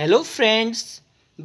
hello friends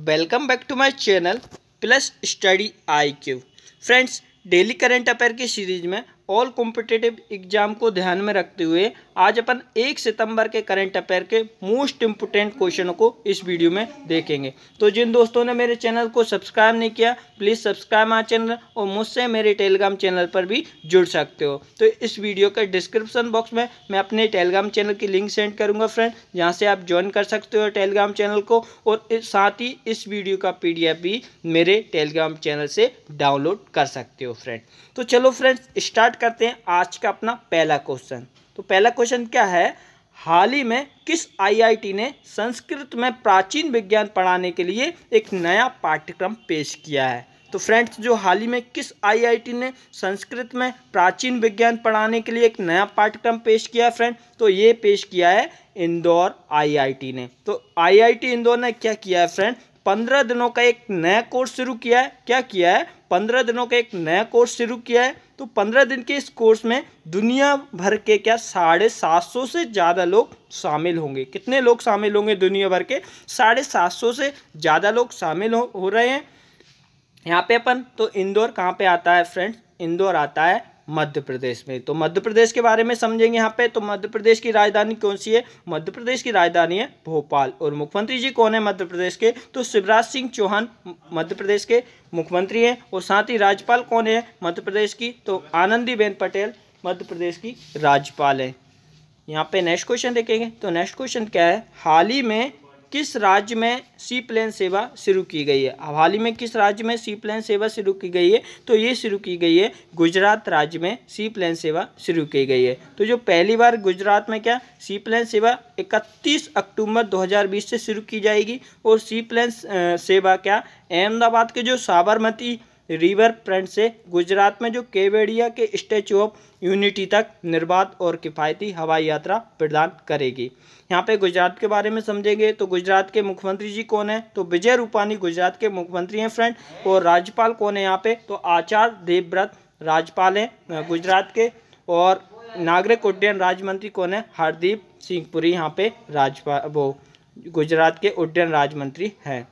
welcome back to my channel plus study I Q friends daily current affair की series में all competitive exam को ध्यान में रखते हुए आज अपन एक सितंबर के करंट अफेयर के मोस्ट इम्पोर्टेंट क्वेश्चनों को इस वीडियो में देखेंगे तो जिन दोस्तों ने मेरे चैनल को सब्सक्राइब नहीं किया प्लीज़ सब्सक्राइब माई चैनल और मुझसे मेरे टेलीग्राम चैनल पर भी जुड़ सकते हो तो इस वीडियो के डिस्क्रिप्सन बॉक्स में मैं अपने टेलीग्राम चैनल की लिंक सेंड करूँगा फ्रेंड जहाँ से आप ज्वाइन कर सकते हो टेलीग्राम चैनल को और साथ ही इस वीडियो का पी भी मेरे टेलीग्राम चैनल से डाउनलोड कर सकते हो फ्रेंड तो चलो फ्रेंड्स स्टार्ट स्टार्ट करते हैं आज का अपना पहला क्वेश्चन तो पहला क्वेश्चन क्या है हाल ही में किस आईआईटी ने संस्कृत में प्राचीन विज्ञान पढ़ाने के लिए एक नया पाठ्यक्रम पेश किया है तो फ्रेंड्स जो हाल ही में किस आईआईटी ने संस्कृत में प्राचीन विज्ञान पढ़ाने के लिए एक नया पाठ्यक्रम पेश किया है फ्रेंड तो ये पेश किया है इंदौर आईआईटी ने तो आईआईटी इंदौर ने क्या किया है फ्रेंड पंद्रह दिनों का एक नया कोर्स शुरू किया है क्या किया है पंद्रह दिनों का एक नया कोर्स शुरू किया है तो पंद्रह दिन के इस कोर्स में दुनिया भर के क्या साढ़े सात सौ से ज़्यादा लोग शामिल होंगे कितने लोग शामिल होंगे दुनिया भर के साढ़े सात सौ से ज़्यादा लोग शामिल हो, हो रहे हैं यहाँ पे अपन तो इंदौर कहाँ पे आता है फ्रेंड्स इंदौर आता है मध्य प्रदेश में तो मध्य प्रदेश के बारे में समझेंगे यहाँ पे तो मध्य प्रदेश की राजधानी कौन सी है मध्य प्रदेश की राजधानी है भोपाल और मुख्यमंत्री जी कौन है मध्य प्रदेश के तो शिवराज सिंह चौहान मध्य प्रदेश के मुख्यमंत्री हैं और साथ ही राज्यपाल कौन है मध्य प्रदेश की तो आनंदीबेन पटेल मध्य प्रदेश की राज्यपाल हैं यहाँ पे नेक्स्ट क्वेश्चन देखेंगे तो नेक्स्ट क्वेश्चन क्या है हाल ही में किस राज्य में सी प्लेन सेवा शुरू की गई है हाल ही में किस राज्य में सी प्लेन सेवा शुरू की गई है तो ये शुरू की गई है गुजरात राज्य में सी प्लेन सेवा शुरू की गई है तो जो पहली बार गुजरात में क्या सी प्लेन सेवा 31 अक्टूबर 2020 से शुरू की जाएगी और सी प्लेन सेवा क्या अहमदाबाद के जो साबरमती रिवर फ्रंट से गुजरात में जो केवेडिया के स्टेचू ऑफ यूनिटी तक निर्बाध और किफ़ायती हवाई यात्रा प्रदान करेगी यहाँ पे गुजरात के बारे में समझेंगे तो गुजरात के मुख्यमंत्री जी कौन है तो विजय रूपानी गुजरात के मुख्यमंत्री हैं फ्रेंड और राज्यपाल कौन है यहाँ पे तो आचार्य देवव्रत राज्यपाल हैं गुजरात के और नागरिक उड्डयन राज्य मंत्री कौन है हरदीप सिंह पुरी यहाँ पे राज्यपाल वो गुजरात के उड्डयन राज्य मंत्री हैं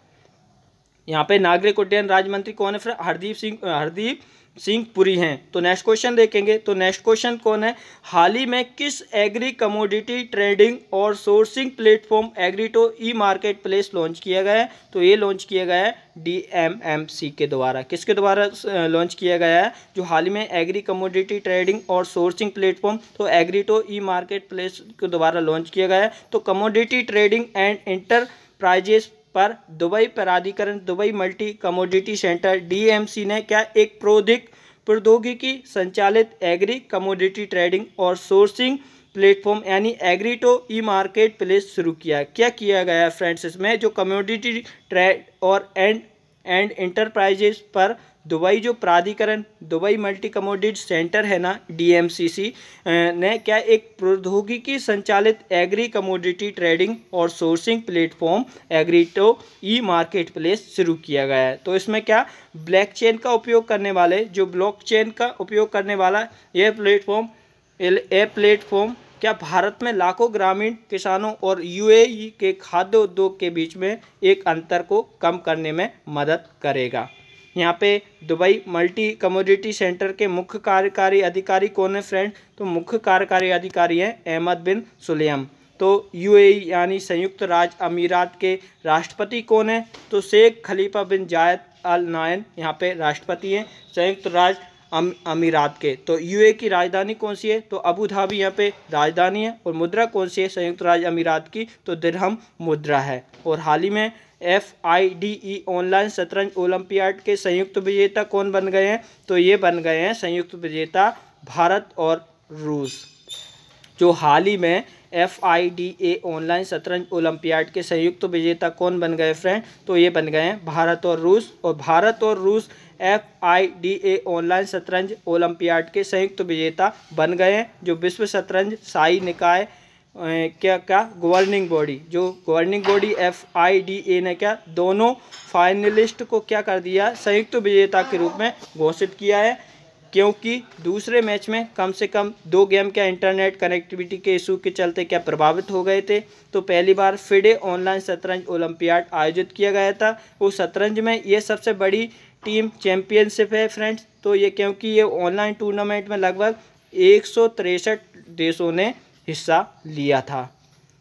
यहाँ पे नागरिक उड्डयन राज्य मंत्री कौन है फिर हरदीप सिंह हरदीप सिंह पुरी हैं तो नेक्स्ट क्वेश्चन देखेंगे तो नेक्स्ट क्वेश्चन कौन है हाल ही में किस एग्री कमोडिटी ट्रेडिंग और sourcing platform Agriota e market place launch किया गया है तो ये लॉन्च किया गया है डीएमएमसी के द्वारा किसके द्वारा लॉन्च किया गया है जो हाल ही में एग्री कमोडिटी ट्रेडिंग और सोर्सिंग प्लेटफॉर्म तो एग्रीटो ई मार्केट प्लेस के द्वारा लॉन्च किया गया है तो commodity trading and enterprises पर दुबई प्राधिकरण Dubai multi commodity centre DMC ने क्या एक प्रौद्योगिक प्रौद्योगिकी संचालित एग्री कमोडिटी ट्रेडिंग और सोर्सिंग प्लेटफॉर्म यानी एग्रीटो ई मार्केट प्लेस शुरू किया क्या किया गया फ्रेंड्स इसमें जो कमोडिटी ट्रेड और एंड एंड इंटरप्राइजेस पर दुबई जो प्राधिकरण दुबई मल्टी कमोडिट सेंटर है ना डीएमसीसी ने क्या एक प्रौद्योगिकी संचालित एग्री कमोडिटी ट्रेडिंग और sourcing platform Agriota e market place शुरू किया गया है तो इसमें क्या ब्लैक चेन का उपयोग करने वाले जो ब्लॉक चेन का उपयोग करने वाला यह प्लेटफॉर्म ए प्लेटफॉर्म क्या भारत में लाखों ग्रामीण किसानों और यूएई के खाद्य उद्योग के बीच में एक अंतर को कम करने में मदद करेगा यहाँ पे दुबई मल्टी कमोडिटी सेंटर के मुख्य कार्यकारी अधिकारी कौन है फ्रेंड तो मुख्य कार्यकारी अधिकारी हैं अहमद बिन सुलेम तो यूएई यानी संयुक्त राज्य अमीरात के राष्ट्रपति कौन है तो शेख खलीफा बिन जायद अल नायन यहाँ पे राष्ट्रपति हैं संयुक्त राज्य अमीरात के तो यूए की राजधानी कौन सी है तो अबू धाबी यहाँ पे राजधानी है और मुद्रा कौन सी है संयुक्त राज्य अमीरात की तो दिरहम मुद्रा है और हाल ही में F I D E online शतरंज ओलंपियाड के संयुक्त विजेता कौन बन गए हैं तो ये बन गए हैं संयुक्त विजेता भारत और रूस जो हाल ही में F I D A online शतरंज ओलंपियाड के संयुक्त विजेता कौन बन गए फ्रेंड तो ये बन गए हैं भारत और रूस और भारत और रूस F I D A online शतरंज ओलंपियाड के संयुक्त तो विजेता बन गए हैं जो विश्व शतरंज साई निकाय क्या क्या गवर्निंग बॉडी जो governing body F I D A ने क्या दोनों फाइनलिस्ट को क्या कर दिया संयुक्त तो विजेता के रूप में घोषित किया है क्योंकि दूसरे मैच में कम से कम दो गेम क्या इंटरनेट कनेक्टिविटी के इशू के चलते क्या प्रभावित हो गए थे तो पहली बार फिडे ऑनलाइन शतरंज ओलंपियाड आयोजित किया गया था उस शतरंज में ये सबसे बड़ी टीम चैम्पियनशिप है फ्रेंड्स तो ये क्योंकि ये ऑनलाइन टूर्नामेंट में लगभग एक देशों ने हिस्सा लिया था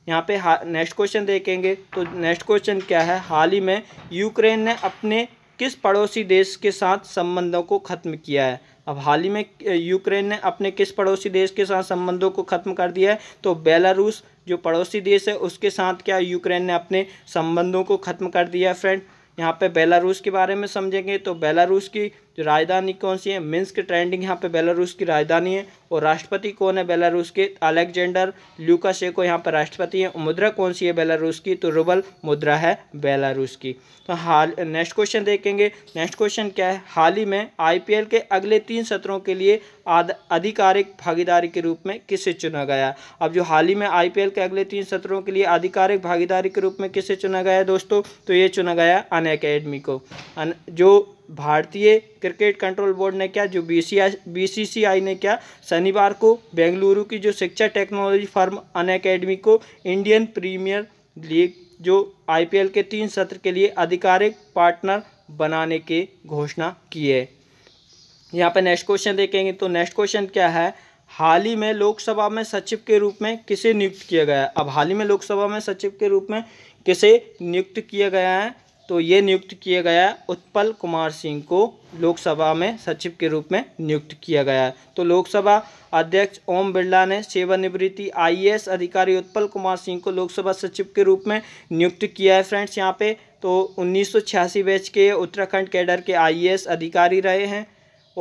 यहाँ पे नेक्स्ट क्वेश्चन देखेंगे तो नेक्स्ट क्वेश्चन क्या है हाल ही में यूक्रेन ने अपने किस पड़ोसी देश के साथ संबंधों को ख़त्म किया है अब हाल ही में यूक्रेन ने अपने किस पड़ोसी देश के साथ संबंधों को ख़त्म कर दिया है तो बेलारूस जो पड़ोसी देश है उसके साथ क्या यूक्रेन ने अपने संबंधों को ख़त्म कर दिया है फ्रेंड यहाँ पे बेलारूस के बारे में समझेंगे तो बेलारूस की जो राजधानी कौन सी है मिन्स्क ट्रेंडिंग यहाँ पे बेलारूस की राजधानी है और राष्ट्रपति कौन है बेलारूस के अलेक्जेंडर ल्यूकाशेको यहाँ पर राष्ट्रपति है मुद्रा कौन सी है बेलारूस की तो रुबल मुद्रा है बेलारूस की तो हाल नेक्स्ट क्वेश्चन देखेंगे नेक्स्ट क्वेश्चन क्या है हाल ही में आई के अगले तीन सत्रों के लिए आधिकारिक भागीदारी के रूप में किसे चुना गया अब जो हाल ही में आई के अगले तीन सत्रों के लिए आधिकारिक भागीदारी के रूप में किसे चुना गया दोस्तों तो ये चुना गया अन अकेडमी को जो भारतीय क्रिकेट कंट्रोल बोर्ड ने क्या जो बी सी ने क्या शनिवार को बेंगलुरु की जो शिक्षा टेक्नोलॉजी फर्म अन अकेडमी को इंडियन प्रीमियर लीग जो आईपीएल के तीन सत्र के लिए आधिकारिक पार्टनर बनाने की घोषणा की है यहाँ पर नेक्स्ट क्वेश्चन देखेंगे तो नेक्स्ट क्वेश्चन क्या है हाल ही में लोकसभा में सचिव के रूप में किसे नियुक्त किया गया है अब हाल ही में लोकसभा में सचिव के रूप में किसे नियुक्त किया गया है तो ये नियुक्त किया गया है उत्पल कुमार सिंह को लोकसभा में सचिव के रूप में नियुक्त किया गया है तो लोकसभा अध्यक्ष ओम बिरला ने सेवानिवृत्ति आईएएस अधिकारी उत्पल कुमार सिंह को लोकसभा सचिव के रूप में नियुक्त किया है फ्रेंड्स यहाँ पे तो उन्नीस बैच के उत्तराखंड कैडर के आई अधिकारी रहे हैं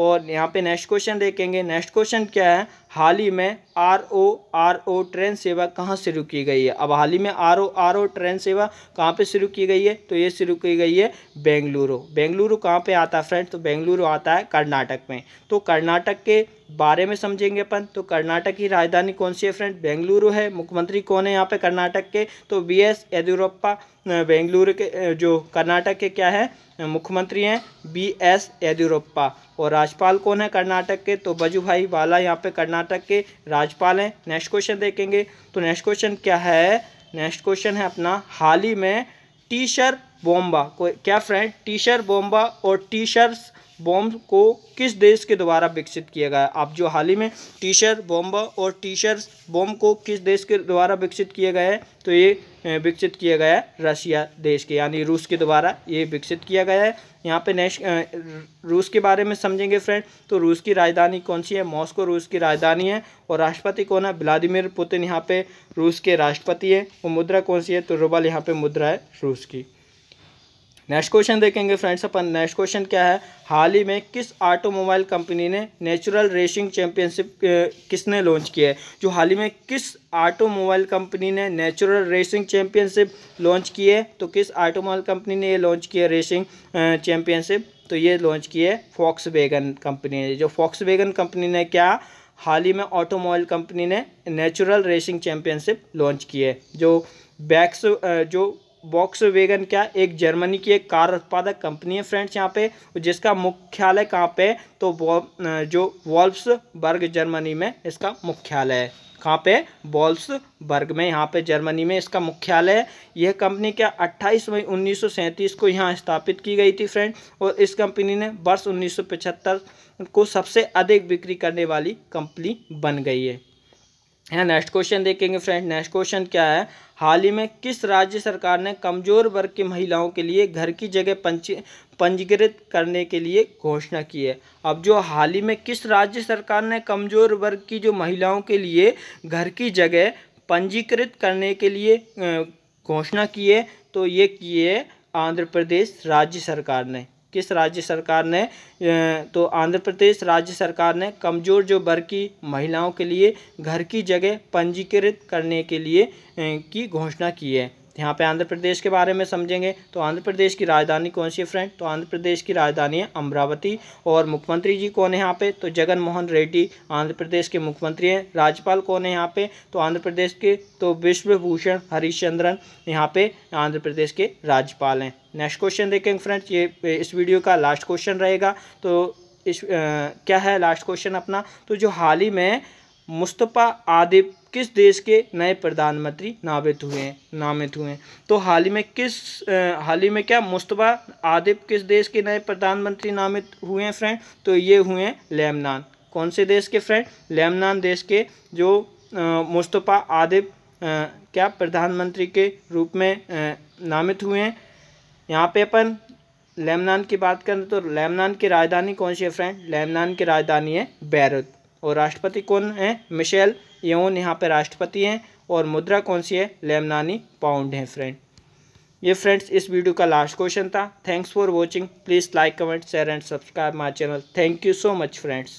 और यहाँ पे नेक्स्ट क्वेश्चन देखेंगे नेक्स्ट क्वेश्चन क्या है हाल ही में R O R O train सेवा कहाँ शुरू की गई है अब हाल ही में R O R O train सेवा कहाँ पे शुरू की गई है तो ये शुरू की गई है बेंगलुरु बेंगलुरु कहाँ पे आता है फ्रेंड तो बेंगलुरु आता है कर्नाटक में तो कर्नाटक के बारे में समझेंगे अपन तो कर्नाटक की राजधानी कौन सी है फ्रेंड बेंगलुरु है मुख्यमंत्री कौन है यहाँ पर कर्नाटक के तो बी एस येदियुरप्पा बेंगलुरु के जो कर्नाटक के क्या है मुख्यमंत्री हैं बी एस येदियुरप्पा और राज्यपाल कौन है कर्नाटक के तो बजू भाई वाला यहाँ पर कर्नाटक कर्नाटक के राज्यपाल हैं नेक्स्ट क्वेश्चन देखेंगे तो नेक्स्ट क्वेश्चन क्या है नेक्स्ट क्वेश्चन है अपना हाल ही में टीशर बोम्बा क्या फ्रेंड टीशर बोम्बा और टीशर्स बॉम्ब को किस देश के द्वारा विकसित किया गया आप जो हाल ही में टी शर्ट बॉम्ब और टी शर्ट बॉम्ब को किस देश के द्वारा विकसित किया गया है तो ये विकसित किया गया है रशिया देश के यानी रूस के द्वारा ये विकसित किया गया है यहाँ पे नेश रूस के बारे में समझेंगे फ्रेंड तो रूस की राजधानी कौन सी है मॉस्को रूस की राजधानी है और राष्ट्रपति कौन है व्लादिमिर पुतिन यहाँ पे रूस के राष्ट्रपति है और मुद्रा कौन सी है तो रुबल यहाँ पे मुद्रा है रूस की नेक्स्ट क्वेश्चन देखेंगे फ्रेंड्स अपन नेक्स्ट क्वेश्चन क्या है हाल ही में किस ऑटोमोबाइल कंपनी ने नेचुरल रेसिंग चैंपियनशिप किसने लॉन्च किया है जो हाल ही में किस ऑटोमोबाइल कंपनी ने नेचुरल रेसिंग चैंपियनशिप लॉन्च की है तो किस ऑटोमोबाइल कंपनी ने ये लॉन्च किया रेसिंग चैंपियनशिप तो ये लॉन्च की है फॉक्स वेगन कंपनी ने जो फॉक्स वेगन कंपनी ने क्या हाल ही में ऑटोमोबाइल कंपनी ने नेचुरल रेसिंग चैंपियनशिप लॉन्च की है जो बैक्स जो बॉक्स वेगन क्या एक जर्मनी की एक कार उत्पादक कंपनी है फ्रेंड्स यहाँ पे जिसका मुख्यालय कहाँ पे तो वो, जो बर्ग जर्मनी में इसका मुख्यालय है कहाँ पे बर्ग में यहाँ पे जर्मनी में इसका मुख्यालय है यह कंपनी क्या 28 मई उन्नीस को यहाँ स्थापित की गई थी फ्रेंड और इस कंपनी ने वर्ष 1975 को सबसे अधिक बिक्री करने वाली कंपनी बन गई है है नेक्स्ट क्वेश्चन देखेंगे फ्रेंड नेक्स्ट क्वेश्चन क्या है हाल ही में किस राज्य सरकार ने कमजोर वर्ग की महिलाओं के लिए घर की जगह पंजीकृत करने के लिए घोषणा की है अब जो हाल ही में किस राज्य सरकार ने कमजोर वर्ग की जो महिलाओं के लिए घर की जगह पंजीकृत करने के लिए घोषणा की है तो ये किए आंध्र प्रदेश राज्य सरकार ने किस राज्य सरकार ने तो आंध्र प्रदेश राज्य सरकार ने कमज़ोर जो वर्ग की महिलाओं के लिए घर की जगह पंजीकृत करने के लिए की घोषणा की है यहाँ पे आंध्र प्रदेश के बारे में समझेंगे तो आंध्र प्रदेश की राजधानी कौन सी है फ्रेंड तो आंध्र प्रदेश की राजधानी है अमरावती और मुख्यमंत्री जी कौन है यहाँ पे तो जगन मोहन रेड्डी आंध्र प्रदेश के मुख्यमंत्री हैं राज्यपाल कौन है यहाँ पे तो आंध्र प्रदेश के तो विश्वभूषण हरिश्चंद्रन यहाँ पे आंध्र प्रदेश के राज्यपाल हैं नेक्स्ट क्वेश्चन देखेंगे फ्रेंड्स ये इस वीडियो का लास्ट क्वेश्चन रहेगा तो इस आ, क्या है लास्ट क्वेश्चन अपना तो जो हाल ही में मुस्तफ़ा आदिब किस देश के नए प्रधानमंत्री नामित हुए हैं नामित हुए हैं तो हाल ही में किस हाल ही में क्या मुस्तफ़ा आदिब किस देश के नए प्रधानमंत्री नामित हुए हैं फ्रेंड तो ये हुए हैं लेमनान कौन से देश के फ्रेंड लेमनान देश के जो मुस्तफ़ा आदिब क्या प्रधानमंत्री के रूप में नामित हुए हैं यहाँ पे अपन लेमनान की बात करें तो लेमनान की राजधानी कौन सी है फ्रेंड लेमनान की राजधानी है बैरत और राष्ट्रपति कौन है मिशेल यौन यहाँ पे राष्ट्रपति हैं और मुद्रा कौन सी है लेमनानी पाउंड है फ्रेंड ये फ्रेंड्स इस वीडियो का लास्ट क्वेश्चन था thanks for watching please like comment share and subscribe my channel thank you so much friends